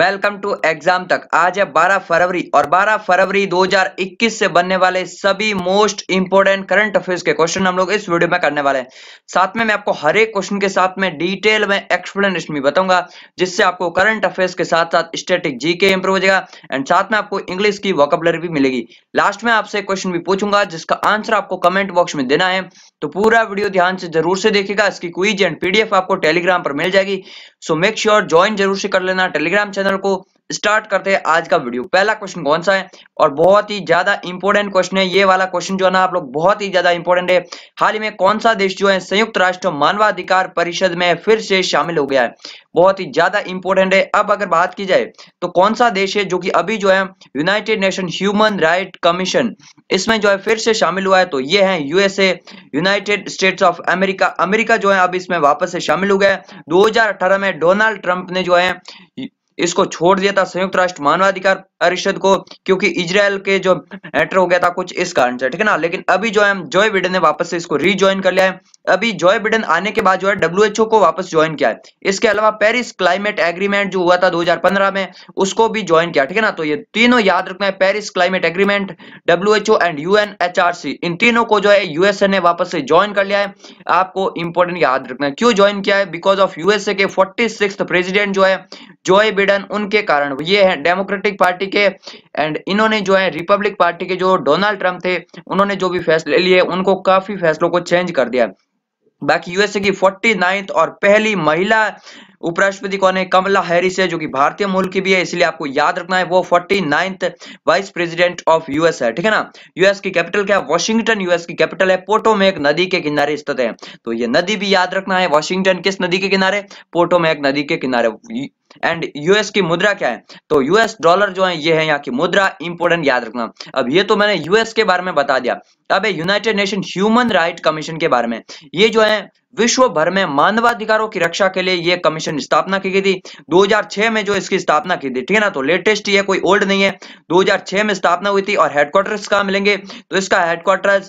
welcome to exam तक आज है 12 फरवरी और 12 फरवरी 2021 से बनने वाले सभी मोस्ट इंपोर्टेंट करंट अफेयर्स के क्वेश्चन हम लोग इस वीडियो में करने वाले हैं साथ में मैं आपको हर एक क्वेश्चन के साथ में डिटेल में एक्सप्लेनेशन भी बताऊंगा जिससे आपको करंट अफेयर्स के साथ साथ स्टेटिक जी के इंप्रूव हो जाएगा एंड साथ में आपको इंग्लिश की वॉकबलरी भी मिलेगी लास्ट में आपसे क्वेश्चन भी पूछूंगा जिसका आंसर आपको कमेंट बॉक्स में देना है तो पूरा वीडियो ध्यान से जरूर से देखेगा इसकी क्वीज एंड पीडीएफ आपको टेलीग्राम पर मिल जाएगी सो मेक श्योर ज्वाइन जरूर से कर लेना टेलीग्राम चैनल चैनल को स्टार्ट करते हैं आज का वीडियो पहला क्वेश्चन कौन सा है और बहुत ही ज्यादा इंपॉर्टेंट क्वेश्चन है ये वाला क्वेश्चन जो है ना आप लोग बहुत ही ज्यादा इंपॉर्टेंट है हाल ही में कौन सा देश जो है संयुक्त राष्ट्र मानवाधिकार परिषद में फिर से शामिल हो गया है बहुत ही ज्यादा इंपॉर्टेंट है अब अगर बात की जाए तो कौन सा देश है जो की अभी जो है United Nation human right commission इसमें जो है फिर से शामिल हुआ है तो ये है USA United States of America America जो है अब इसमें वापस से शामिल हो गया है दो में डोनाल्ड ट्रंप ने जो है इसको छोड़ दिया था संयुक्त राष्ट्र मानवाधिकार परिषद को क्योंकि इसराइल के जो एंटर हो गया था कुछ इस कारण से ठीक है ना लेकिन अभी जो है जॉय बिडेन ने वापस से इसको रीज्वाइन कर लिया है अभी जॉय बिडेन आने के बाद जो है डब्ल्यूएचओ को वापस ज्वाइन किया है इसके अलावा पेरिस क्लाइमेट एग्रीमेंट जो हुआ था पंद्रह में उसको भी ज्वाइन किया ठीक है ना तो ये तीनों याद रखना है पेरिस क्लाइमेट एग्रीमेंट ओ एंड यूएनएचआरसी इन तीनों को जो है यूएसए ने वापस से ज्वाइन कर लिया है आपको इंपोर्टेंट याद रखना है क्यों ज्वाइन किया है बिकॉज ऑफ यूएसए के फोर्टी प्रेसिडेंट जो है जॉय स्वीडन उनके कारण ये है डेमोक्रेटिक पार्टी के एंड इन्होंने जो है रिपब्लिक पार्टी के जो डोनाल्ड ट्रंप थे उन्होंने जो भी फैसले लिए उनको काफी फैसलों को चेंज कर दिया बाकी यूएसए की फोर्टी नाइन्थ और पहली महिला उपराष्ट्रपति कौन है कमला हैरिस है जो कि भारतीय मूल की भी है इसलिए आपको याद रखना है वो forty ninth vice president of US है ठीक है ना यूएस की कैपिटल क्या है वॉशिंगटन यूएस की कैपिटल है पोर्टो में एक नदी के किनारे स्थित है तो ये नदी भी याद रखना है वॉशिंगटन किस नदी के किनारे पोर्टो में एक नदी के किनारे एंड यूएस की मुद्रा क्या है तो यूएस डॉलर जो है ये है यहाँ की मुद्रा इंपोर्टेंट याद रखना अब ये तो मैंने यूएस के बारे में बता दिया अब United Nation human right commission के बारे में ये जो है विश्व भर में मानवाधिकारों की रक्षा के लिए यह कमीशन स्थापना की गई थी 2006 में जो इसकी स्थापना की थी ठीक है ना तो लेटेस्ट ये कोई ओल्ड नहीं है 2006 में स्थापना हुई थी और हेडक्वार्टर्स कहा मिलेंगे तो इसका हेडक्वार्टर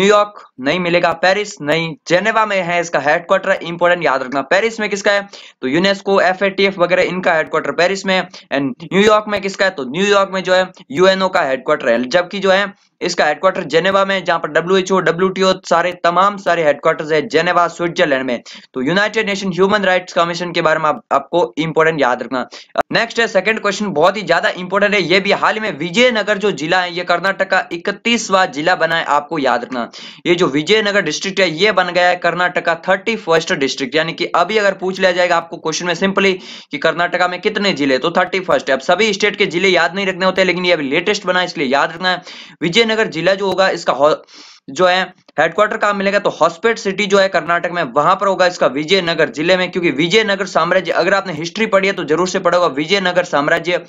न्यूयॉर्क नहीं मिलेगा पेरिस नहीं जेनेवा में है इसका हेडक्वार्टर इंपोर्टेंट याद रखना पेरिस में किसका है तो यूनेस्को एफ वगैरह इनका हेडक्वार्टर पेरिस में एंड न्यूयॉर्क में किसका है तो न्यूयॉर्क में जो है यूएनओ का हेडक्वार्टर है जबकि जो है इसका हेडक्वार्टर जेनेवा में जहां पर डब्ल्यूएचओ डब्ल्यूटीओ सारे तमाम सारे हेडक्वार्टर है जेनेवा स्विट्जरलैंड में तो United Nation human right commission के बारे में आप, आपको इंपोर्टेंट याद रखना नेक्स्ट है सेकंड क्वेश्चन बहुत ही ज्यादा इंपोर्टेंट है ये भी हाल ही में विजयनगर जो जिला है ये कर्नाटक का इकतीसवा जिला बना है आपको याद रखना ये जो विजयनगर डिस्ट्रिक्ट है ये बन गया है कर्नाटक का थर्टी फर्स्ट डिस्ट्रिक्ट यानी कि अभी अगर पूछ लिया जाएगा आपको क्वेश्चन में सिंपली कि कर्नाटका में कितने जिले तो थर्टी फर्स्ट है अब सभी स्टेट के जिले याद नहीं रखने होते लेकिन ये अभी लेटेस्ट बना इसलिए याद रखना है विजयनगर कुशीनगर जिला जो होगा इसका जो है हेडक्वार्टर कहा मिलेगा तो हॉस्पेट सिटी जो है कर्नाटक में वहां पर होगा इसका विजयनगर जिले में क्योंकि विजयनगर साम्राज्य अगर आपने हिस्ट्री पढ़ी है तो जरूर से पढ़ा होगा विजयनगर साम्राज्य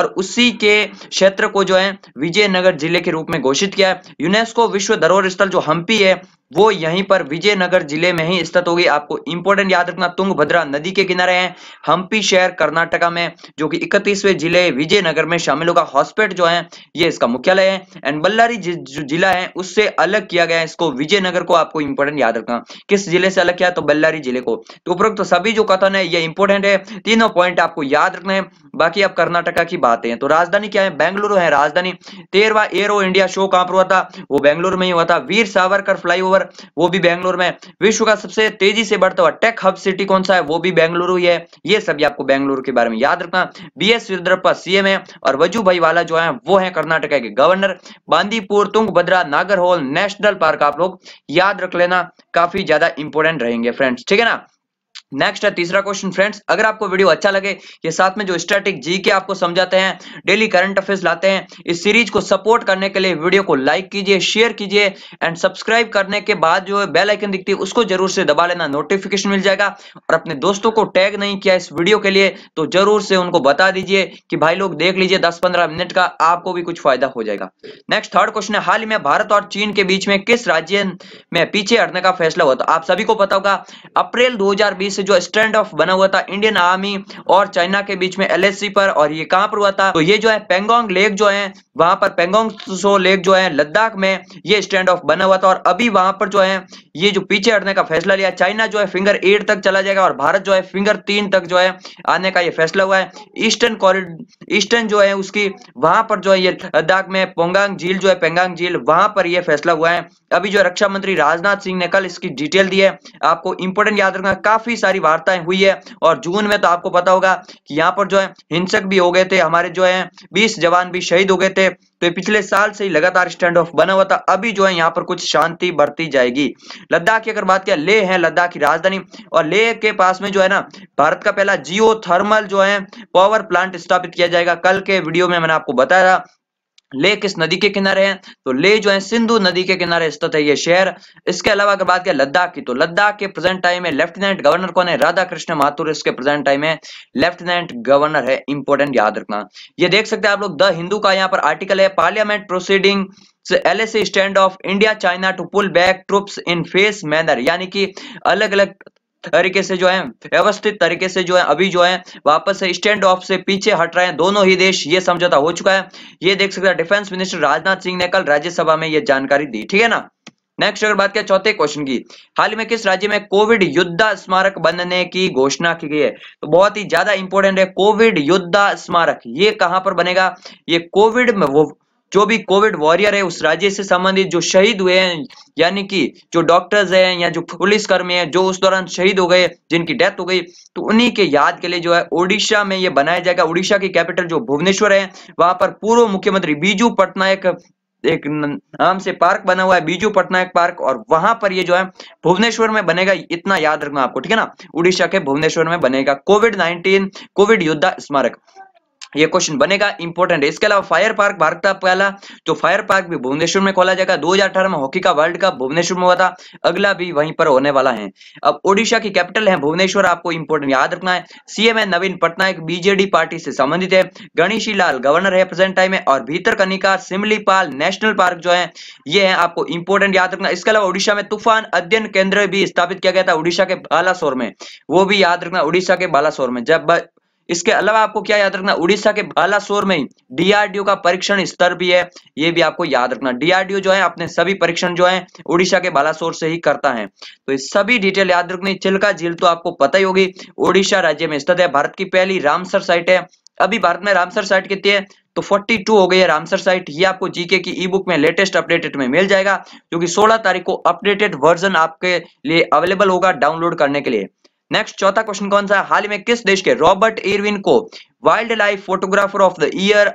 और उसी के क्षेत्र को जो है विजयनगर जिले के रूप में घोषित किया है यूनेस्को विश्व धरोहर स्थल जो हम्पी है वो यहीं पर विजयनगर जिले में ही स्थित होगी आपको इंपॉर्टेंट याद रखना तुंगभद्रा नदी के किनारे है हम्पी शहर कर्नाटका में जो कि इकतीसवें जिले विजयनगर में शामिल होगा हॉस्पिटल जो है ये इसका मुख्यालय है एंड बल्लारी जो जिला है उससे अलग किया गया है इसको विजयनगर को आपको इंपॉर्टेंट याद रखना किस जिले से अलग किया तो बल्लारी जिले को तो उपरोक्त तो सभी जो कथन है ये इंपॉर्टेंट है तीनों पॉइंट आपको याद रखना है बाकी आप कर्नाटका की बातें है तो राजधानी क्या है बेंगलुरु है राजधानी तेरवा एयर इंडिया शो कहां पर हुआ था वो बेंगलुरु में ही हुआ था वीर सावरकर फ्लाईओवर पर वो भी बैंगलोर में विश्व का सबसे तेजी से बढ़ता हुआ टेक हब सिटी कौन सा है वो भी बैंगलुरु ही है ये सभी आपको बैंगलुरु के बारे में याद रखना बी एस येदुरप्पा सीएम है और वजू भाई वाला जो है वो है कर्नाटक के governor Bandipur Tung Tungabhadra Nagarhole national park आप लोग याद रख लेना काफी ज्यादा इंपोर्टेंट रहेंगे फ्रेंड्स ठीक है ना नेक्स्ट है तीसरा क्वेश्चन फ्रेंड्स अगर आपको वीडियो अच्छा लगे ये साथ में जो स्टैटिक जी के आपको समझाते हैं डेली करंट अफेयर्स लाते हैं इस सीरीज को सपोर्ट करने के लिए वीडियो को लाइक कीजिए शेयर कीजिए एंड सब्सक्राइब करने के बाद जो बेल आइकन दिखती है उसको जरूर से दबा लेना नोटिफिकेशन मिल जाएगा और अपने दोस्तों को टैग नहीं किया इस वीडियो के लिए तो जरूर से उनको बता दीजिए कि भाई लोग देख लीजिए दस पंद्रह मिनट का आपको भी कुछ फायदा हो जाएगा नेक्स्ट थर्ड क्वेश्चन है हाल ही में भारत और चीन के बीच में किस राज्य में पीछे हटने का फैसला हुआ तो आप सभी को पता होगा अप्रैल दो से जो स्टैंड ऑफ बना हुआ था इंडियन आर्मी और चाइना के बीच में एल पर और ये कहां पर हुआ था तो ये जो है पेंगोंग लेक जो है वहां पर पेंगोंग सो लेक जो है लद्दाख में ये स्टैंड ऑफ बना हुआ था और अभी वहां पर जो है ये जो पीछे हटने का फैसला लिया चाइना जो है फिंगर एट तक चला जाएगा और भारत जो है फिंगर तीन तक जो है आने का ये फैसला हुआ है ईस्टर्न कॉरिडोर ईस्टर्न जो है उसकी वहां पर जो है ये लद्दाख में पोंगांग झील जो है पेंगांग झील वहां पर यह फैसला हुआ है अभी जो रक्षा मंत्री राजनाथ सिंह ने कल इसकी डिटेल दी है आपको इंपोर्टेंट याद रखना काफी सारी सारी वार्ताएं हुई है और जून में तो आपको पता होगा कि यहाँ पर जो है हिंसक भी हो गए थे हमारे जो है बीस जवान भी शहीद हो गए थे तो ये पिछले साल से ही लगातार स्टैंड ऑफ बना हुआ था अभी जो है यहाँ पर कुछ शांति बरती जाएगी लद्दाख की अगर बात किया ले है लद्दाख की राजधानी और ले के पास में जो है ना भारत का पहला जियो थर्मल जो है पावर प्लांट स्थापित किया जाएगा कल के वीडियो में मैंने आपको बताया था ले किस नदी के किनारे है तो ले जो है सिंधु नदी के किनारे स्थित है ये शहर इसके अलावा अगर बात करें लद्दाख की तो लद्दाख के प्रेजेंट टाइम में लेफ्टिनेंट गवर्नर कौन है राधा कृष्ण माथुर इसके प्रेजेंट टाइम में लेफ्टिनेंट गवर्नर है इंपोर्टेंट याद रखना ये देख सकते हैं आप लोग द हिंदू का यहाँ पर आर्टिकल है parliament proceeding L S standoff India China to pull back troops in phase manner यानी कि अलग अलग तरीके से जो है व्यवस्थित तरीके से जो है अभी जो है वापस से स्टैंड ऑफ से पीछे हट रहे हैं दोनों ही देश ये समझौता हो चुका है ये देख सकते हैं डिफेंस मिनिस्टर राजनाथ सिंह ने कल राज्यसभा में यह जानकारी दी ठीक है ना नेक्स्ट अगर बात करें चौथे क्वेश्चन की हाल में किस राज्य में कोविड युद्धा स्मारक बनने की घोषणा की गई है तो बहुत ही ज्यादा इंपोर्टेंट है कोविड युद्धा स्मारक ये कहां पर बनेगा ये कोविड में वो जो भी कोविड वॉरियर है उस राज्य से संबंधित जो शहीद हुए हैं यानी कि जो डॉक्टर्स हैं या जो पुलिसकर्मी हैं जो उस दौरान शहीद हो गए जिनकी डेथ हो गई तो उन्हीं के याद के लिए जो है ओडिशा में ये बनाया जाएगा ओडिशा की कैपिटल जो भुवनेश्वर है वहां पर पूर्व मुख्यमंत्री बीजू पटनायक एक नाम से पार्क बना हुआ है बीजू पटनायक पार्क और वहां पर ये जो है भुवनेश्वर में बनेगा इतना याद रखना आपको ठीक है ना उड़ीसा के भुवनेश्वर में बनेगा कोविड नाइनटीन कोविड योद्धा स्मारक ये क्वेश्चन बनेगा इंपॉर्टेंट है इसके अलावा फायर पार्क भारत का पहला तो फायर पार्क भी भुवनेश्वर में खोला जाएगा 2018 में हॉकी का वर्ल्ड कप भुवनेश्वर में हुआ था अगला भी वहीं पर होने वाला है अब ओडिशा की कैपिटल है भुवनेश्वर आपको इंपोर्टेंट याद रखना है सीएम है नवीन पटनायक बीजेडी पार्टी से संबंधित है गणेशी लाल गवर्नर है प्रेजेंट टाइम है और भीतर कनिका सिमलीपाल नेशनल पार्क जो है ये है आपको इंपोर्टेंट याद रखना इसके अलावा ओडिशा में तूफान अध्ययन केंद्र भी स्थापित किया गया था उड़ीसा के बालासोर में वो भी याद रखना उड़ीसा के बालासोर में जब इसके अलावा आपको क्या याद रखना उड़ीसा के बालासोर में डीआरडीओ का परीक्षण स्तर भी है ये भी आपको याद रखना डीआरडीओ जो है अपने सभी परीक्षण जो है उड़ीसा के बालासोर से ही करता है तो ये सभी डिटेल याद रखनी चिलका झील तो आपको पता ही होगी उड़ीसा राज्य में स्थित है भारत की पहली रामसर साइट है अभी भारत में रामसर साइट कितनी है तो 42 हो गई है रामसर साइट ये आपको जीके की ई बुक में लेटेस्ट अपडेटेड में मिल जाएगा जो कि 16 तारीख को अपडेटेड वर्जन आपके लिए अवेलेबल होगा डाउनलोड करने के लिए नेक्स्ट चौथा क्वेश्चन कौन सा हाल ही में किस देश के रॉबर्ट इरविन को wildlife photographer of the year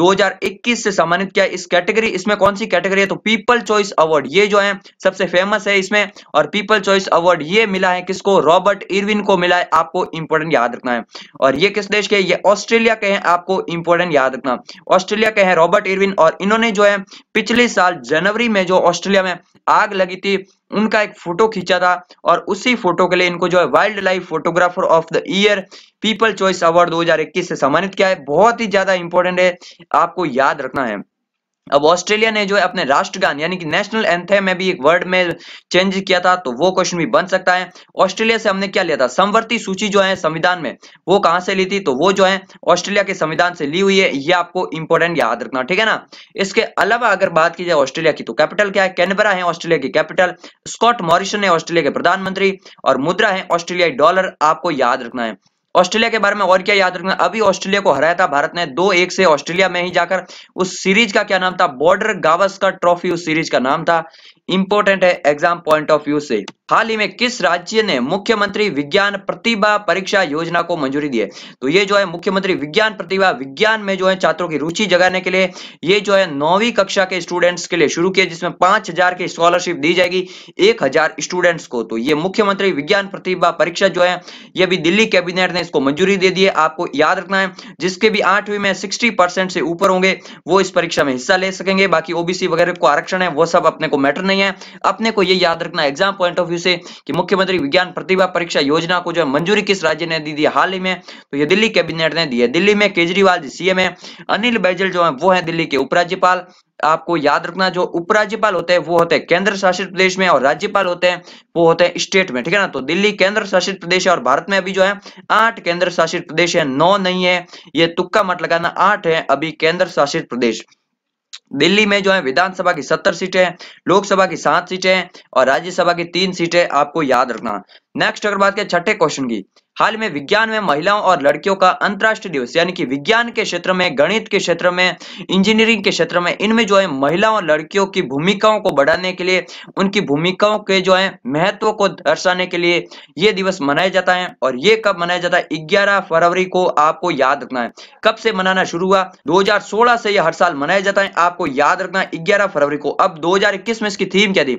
2021 से सम्मानित किया इस कैटेगरी इसमें कौन सी कैटेगरी है तो पीपल चॉइस अवार्ड ये जो है सबसे फेमस है इसमें और पीपल चॉइस अवार्ड ये मिला है किसको रॉबर्ट इरविन को मिला है आपको इंपोर्टेंट याद रखना है और ये किस देश के ये ऑस्ट्रेलिया के हैं आपको इंपोर्टेंट याद रखना ऑस्ट्रेलिया के हैं रॉबर्ट इरविन और इन्होंने जो है पिछले साल जनवरी में जो ऑस्ट्रेलिया में आग लगी थी उनका एक फोटो खींचा था और उसी फोटो के लिए इनको जो है wildlife photographer of the year people choice award 2021 से सम्मानित किया है बहुत ही ज्यादा इंपॉर्टेंट है आपको याद रखना है अब ऑस्ट्रेलिया ने जो है अपने राष्ट्रगान यानी कि नेशनल एंथम में भी एक वर्ड में चेंज किया था तो वो क्वेश्चन भी बन सकता है ऑस्ट्रेलिया से हमने क्या लिया था समवर्ती सूची जो है संविधान में वो कहां से ली थी तो वो जो है ऑस्ट्रेलिया के संविधान से ली हुई है ये आपको इंपॉर्टेंट याद रखना ठीक है ना इसके अलावा अगर बात की जाए ऑस्ट्रेलिया की तो कैपिटल क्या है कैनबरा है ऑस्ट्रेलिया की कैपिटल स्कॉट मॉरिशन है ऑस्ट्रेलिया के प्रधानमंत्री और मुद्रा है ऑस्ट्रेलियाई डॉलर आपको याद रखना है ऑस्ट्रेलिया के बारे में और क्या याद रखना अभी ऑस्ट्रेलिया को हराया था भारत ने दो एक से ऑस्ट्रेलिया में ही जाकर उस सीरीज का क्या नाम था बॉर्डर गावस्कर ट्रॉफी उस सीरीज का नाम था इंपोर्टेंट है एग्जाम पॉइंट ऑफ व्यू से हाल ही में किस राज्य ने मुख्यमंत्री विज्ञान प्रतिभा परीक्षा योजना को मंजूरी दी है तो ये जो है मुख्यमंत्री विज्ञान प्रतिभा विज्ञान में जो है छात्रों की रुचि जगाने के लिए ये जो है नौवीं कक्षा के स्टूडेंट्स के लिए शुरू किया जिसमें पांच हजार की स्कॉलरशिप दी जाएगी एक हजार स्टूडेंट्स को तो ये मुख्यमंत्री विज्ञान प्रतिभा परीक्षा जो है ये भी दिल्ली कैबिनेट ने इसको मंजूरी दे दी है आपको याद रखना है जिसके भी आठवीं में सिक्सटी से ऊपर होंगे वो इस परीक्षा में हिस्सा ले सकेंगे बाकी ओबीसी वगैरह को आरक्षण है वो सब अपने को मैटर नहीं नहीं है अपने को ये याद रखना एग्जाम पॉइंट ऑफ व्यू से कि मुख्यमंत्री विज्ञान प्रतिभा परीक्षा योजना को जो मंजूरी किस राज्य ने दी थी हाल ही में तो ये दिल्ली कैबिनेट ने दी है दिल्ली में केजरीवाल जी सीएम है अनिल बैजल जो है वो है दिल्ली के उपराज्यपाल आपको याद रखना जो उपराज्यपाल होते हैं वो होते हैं केंद्र शासित प्रदेश में और राज्यपाल होते हैं वो होते हैं स्टेट में ठीक है ना तो दिल्ली केंद्र शासित प्रदेश है और भारत में अभी जो है आठ केंद्र शासित प्रदेश है नौ नहीं है ये तुक्का मत लगाना आठ है अभी केंद्र शासित प्रदेश दिल्ली में जो है विधानसभा की सत्तर सीटें हैं लोकसभा की सात सीटें हैं और राज्यसभा की तीन सीटें आपको याद रखना नेक्स्ट अगर बात करें छठे क्वेश्चन की हाल में विज्ञान में महिलाओं और लड़कियों का अंतर्राष्ट्रीय दिवस यानी कि विज्ञान के क्षेत्र में गणित के क्षेत्र में इंजीनियरिंग के क्षेत्र में इनमें जो है महिलाओं और लड़कियों की भूमिकाओं को बढ़ाने के लिए उनकी भूमिकाओं के जो है महत्व को दर्शाने के लिए ये दिवस मनाया जाता है और ये कब मनाया जाता है ग्यारह फरवरी को आपको याद रखना है कब से मनाना शुरू हुआ दो से यह हर साल मनाया जाता है आपको याद रखना है ग्यारह फरवरी को अब दो में इसकी थीम क्या थी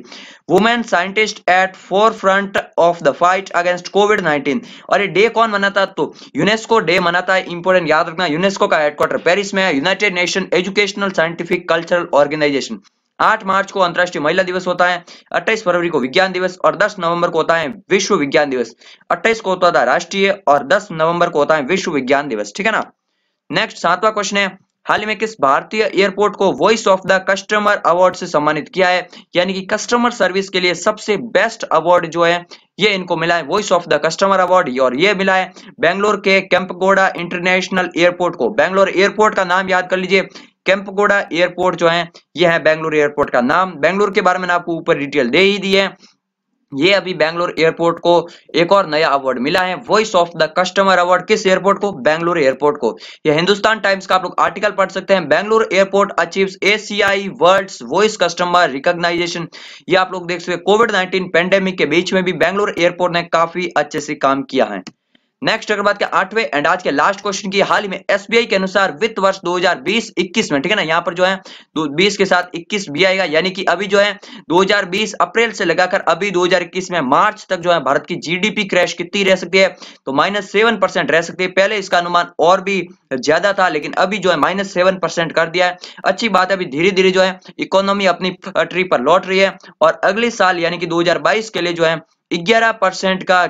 women scientist at forefront of the fight against Covid nineteen और अरे डे कौन मनाता तो यूनेस्को डे मनाता है इंपोर्टेंट याद रखना यूनेस्को का हेडक्वार्टर पेरिस में है United Nation educational scientific cultural organisation 8 मार्च को अंतरराष्ट्रीय महिला दिवस होता है 28 फरवरी को विज्ञान दिवस और 10 नवंबर को होता है विश्व विज्ञान दिवस 28 को होता है राष्ट्रीय और 10 नवंबर को होता है विश्व विज्ञान दिवस ठीक है ना नेक्स्ट सातवा क्वेश्चन है हाल ही में किस भारतीय एयरपोर्ट को voice of the customer award से सम्मानित किया है यानी कि कस्टमर सर्विस के लिए सबसे बेस्ट अवार्ड जो है ये इनको मिला है voice of the customer award और ये मिला है बैंगलोर के कैंपगोड़ा इंटरनेशनल एयरपोर्ट को बैंगलोर एयरपोर्ट का नाम याद कर लीजिए कैंपगोड़ा एयरपोर्ट जो है यह है बैंगलोर एयरपोर्ट का नाम बैंगलोर के बारे में आपको ऊपर डिटेल दे ही दी है ये अभी बैंगलोर एयरपोर्ट को एक और नया अवार्ड मिला है voice of the customer award किस एयरपोर्ट को बैंगलोर एयरपोर्ट को यह हिंदुस्तान टाइम्स का आप लोग आर्टिकल पढ़ सकते हैं Bangalore airport achieves ACI world voice customer recognisation ये आप लोग देख सकते कोविड नाइन्टीन पेंडेमिक के बीच में भी बैंगलोर एयरपोर्ट ने काफी अच्छे से काम किया है नेक्स्ट अगर बात करें आठवें एंड आज के लास्ट क्वेश्चन की हाल ही में एसबीआई के अनुसार वित्त वर्ष 2020-21 में ठीक है ना यहाँ पर जो है 20 के साथ 21 भी आएगा यानी कि अभी जो है 2020 अप्रैल से लगाकर अभी 2021 में मार्च तक जो है भारत की जीडीपी क्रैश कितनी रह सकती है तो माइनस सेवन परसेंट रह सकती है पहले इसका अनुमान और भी ज्यादा था लेकिन अभी जो है माइनस सेवन परसेंट कर दिया है अच्छी बात है अभी धीरे धीरे जो है इकोनॉमी अपनी पटरी पर लौट रही है और अगले साल यानी कि 2022 के लिए जो है 11 परसेंट का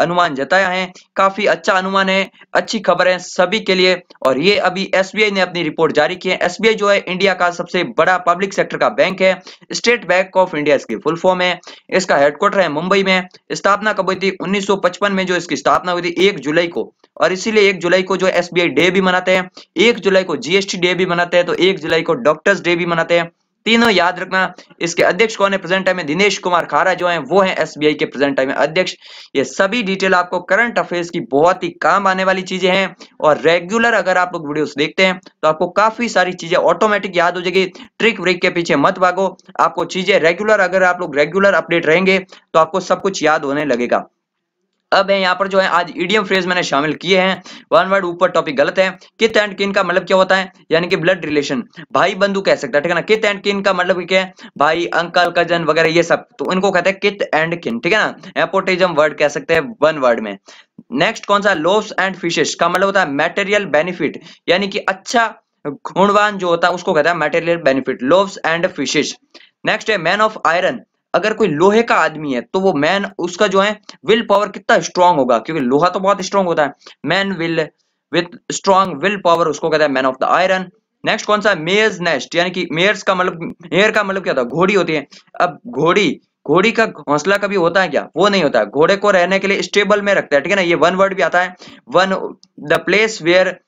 अनुमान जताया है काफी अच्छा अनुमान है अच्छी खबर है सभी के लिए और ये अभी एसबीआई ने अपनी रिपोर्ट जारी की है एसबीआई जो है इंडिया का सबसे बड़ा पब्लिक सेक्टर का बैंक है स्टेट बैंक ऑफ इंडिया इसकी फुल फॉर्म है इसका हेडक्वार्टर है मुंबई में स्थापना कब हुई थी उन्नीस में जो इसकी स्थापना हुई थी एक जुलाई को और इसीलिए एक जुलाई को जो एस डे भी मनाते हैं एक जुलाई को जीएसटी डे भी मनाते हैं तो एक जुलाई को डॉक्टर्स डे भी मनाते हैं तीनों याद रखना इसके अध्यक्ष कौन है प्रेजेंट टाइम में दिनेश कुमार खारा जो है वो है एसबीआई के प्रेजेंट टाइम में अध्यक्ष ये सभी डिटेल आपको करंट अफेयर्स की बहुत ही काम आने वाली चीजें हैं और रेगुलर अगर आप लोग वीडियोस देखते हैं तो आपको काफी सारी चीजें ऑटोमेटिक याद हो जाएगी ट्रिक व्रिक के पीछे मत भागो आपको चीजें रेगुलर अगर आप लोग रेगुलर अपडेट रहेंगे तो आपको सब कुछ याद होने लगेगा अब है यहाँ पर जो है आज ईडीएम फ्रेज मैंने शामिल किए हैं वन वर्ड ऊपर टॉपिक गलत है कित एंड किन का मतलब क्या होता है यानी कि ब्लड रिलेशन भाई बंधु कह सकता है ठीक है ना कित एंड किन का मतलब क्या है भाई अंकल कजन वगैरह ये सब तो इनको कहते हैं कित एंड किन ठीक है ना एपोटिज्म वर्ड कह सकते हैं वन वर्ड में नेक्स्ट कौन सा लोब्स एंड फिशेस का मतलब होता है मेटेरियल बेनिफिट यानी कि अच्छा गुणवान जो होता है उसको कहता है material benefit lobes and fishes next है मैन ऑफ आयरन अगर कोई लोहे का आदमी है तो वो मैन उसका जो है विल पावर कितना स्ट्रांग होगा क्योंकि लोहा तो बहुत स्ट्रांग होता है man will with strong will power उसको कहते हैं man of the iron next कौन सा मेयर्स नेस्ट यानी कि मेयर्स का मतलब मेयर का मतलब क्या होता है घोड़ी होती है अब घोड़ी घोड़ी का हौसला कभी होता है क्या वो नहीं होता है घोड़े को रहने के लिए स्टेबल में रखता है ठीक है ना ये वन वर्ड भी आता है one the place where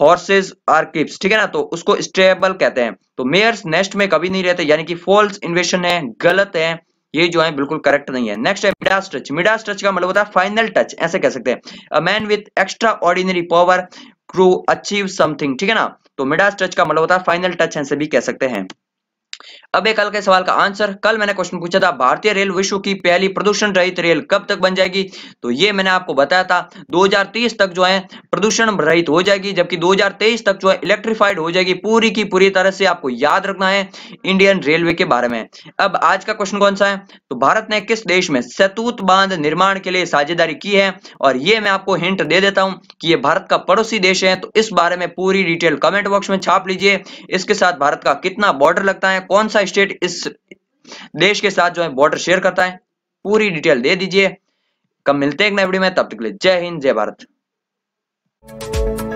horses are keeps ठीक है ना तो उसको स्टेबल कहते हैं तो मेयर्स नेस्ट में कभी नहीं रहते यानी कि फॉल्स इन्वेशन है गलत है ये जो है बिल्कुल करेक्ट नहीं है नेक्स्ट है मिडास टच मिडास टच का मतलब होता है फाइनल टच ऐसे कह सकते हैं a man with extraordinary power to achieve something ठीक है ना तो मिडास टच का मतलब होता है फाइनल टच ऐसे भी कह सकते हैं अब एक कल के सवाल का आंसर कल मैंने क्वेश्चन पूछा था भारतीय रेल विश्व की पहली प्रदूषण रहित रेल कब तक बन जाएगी तो ये मैंने आपको बताया था 2030 तक जो है प्रदूषण रहित हो जाएगी जबकि 2023 तक जो है इलेक्ट्रिफाइड हो जाएगी पूरी की पूरी तरह से आपको याद रखना है इंडियन रेलवे के बारे में अब आज का क्वेश्चन कौन सा है तो भारत ने किस देश में सतूत बांध निर्माण के लिए साझेदारी की है और ये मैं आपको हिंट दे देता हूं कि ये भारत का पड़ोसी देश है तो इस बारे में पूरी डिटेल कमेंट बॉक्स में छाप लीजिए इसके साथ भारत का कितना बॉर्डर लगता है कौन सा स्टेट इस देश के साथ जो है बॉर्डर शेयर करता है पूरी डिटेल दे दीजिए कब मिलते हैं एक नए वीडियो में तब तक के लिए जय हिंद जय भारत